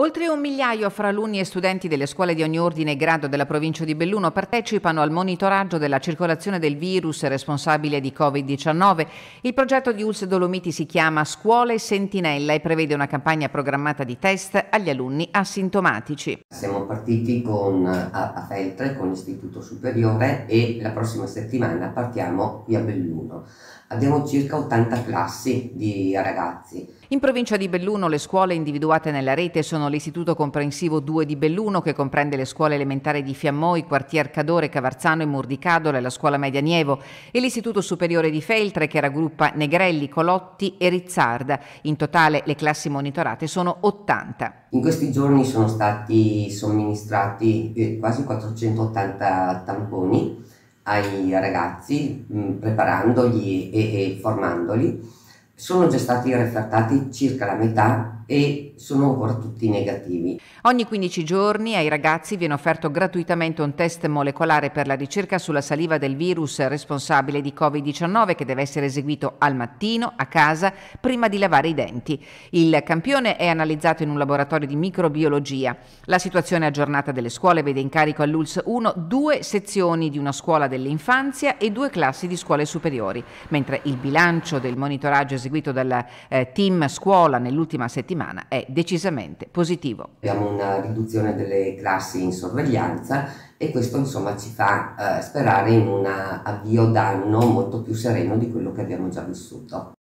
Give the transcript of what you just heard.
Oltre un migliaio fra alunni e studenti delle scuole di ogni ordine e grado della provincia di Belluno partecipano al monitoraggio della circolazione del virus responsabile di Covid-19. Il progetto di Ulse Dolomiti si chiama Scuole Sentinella e prevede una campagna programmata di test agli alunni asintomatici. Siamo partiti con, a, a Feltre con l'Istituto Superiore e la prossima settimana partiamo qui a Belluno. Abbiamo circa 80 classi di ragazzi in provincia di Belluno le scuole individuate nella rete sono l'Istituto Comprensivo 2 di Belluno che comprende le scuole elementari di Fiammoi, Quartier Cadore, Cavarzano e Murdicadola e la scuola media Nievo e l'Istituto Superiore di Feltre che raggruppa Negrelli, Colotti e Rizzarda. In totale le classi monitorate sono 80. In questi giorni sono stati somministrati eh, quasi 480 tamponi ai ragazzi mm, preparandoli e formandoli sono già stati refrattati circa la metà e sono ancora tutti negativi. Ogni 15 giorni ai ragazzi viene offerto gratuitamente un test molecolare per la ricerca sulla saliva del virus responsabile di Covid-19 che deve essere eseguito al mattino a casa prima di lavare i denti. Il campione è analizzato in un laboratorio di microbiologia. La situazione aggiornata delle scuole vede in carico all'ULS 1 due sezioni di una scuola dell'infanzia e due classi di scuole superiori, mentre il bilancio del monitoraggio eseguito dal eh, team scuola nell'ultima settimana è decisamente positivo. Abbiamo una riduzione delle classi in sorveglianza e questo insomma ci fa eh, sperare in un avvio d'anno molto più sereno di quello che abbiamo già vissuto.